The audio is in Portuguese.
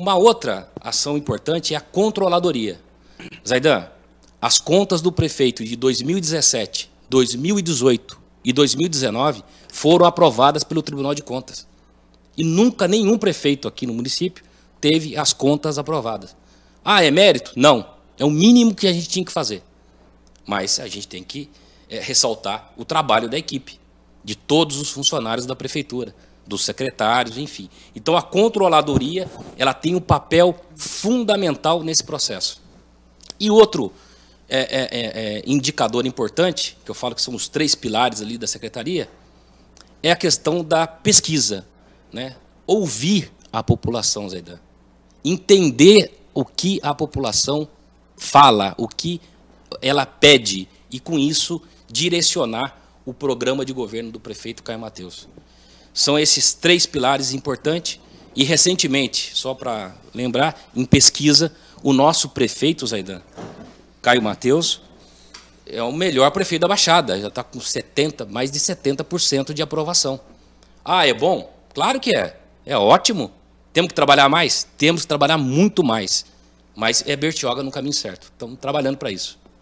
Uma outra ação importante é a controladoria. Zaidan, as contas do prefeito de 2017, 2018 e 2019 foram aprovadas pelo Tribunal de Contas. E nunca nenhum prefeito aqui no município teve as contas aprovadas. Ah, é mérito? Não. É o mínimo que a gente tinha que fazer. Mas a gente tem que é, ressaltar o trabalho da equipe, de todos os funcionários da prefeitura dos secretários, enfim. Então a controladoria, ela tem um papel fundamental nesse processo. E outro é, é, é, é, indicador importante, que eu falo que são os três pilares ali da secretaria, é a questão da pesquisa, né? Ouvir a população, Zaidan. Entender o que a população fala, o que ela pede e com isso direcionar o programa de governo do prefeito Caio Mateus. São esses três pilares importantes. E recentemente, só para lembrar, em pesquisa, o nosso prefeito, Zaidan, Caio Mateus, é o melhor prefeito da Baixada, já está com 70, mais de 70% de aprovação. Ah, é bom? Claro que é. É ótimo. Temos que trabalhar mais? Temos que trabalhar muito mais. Mas é Bertioga no caminho certo. Estamos trabalhando para isso.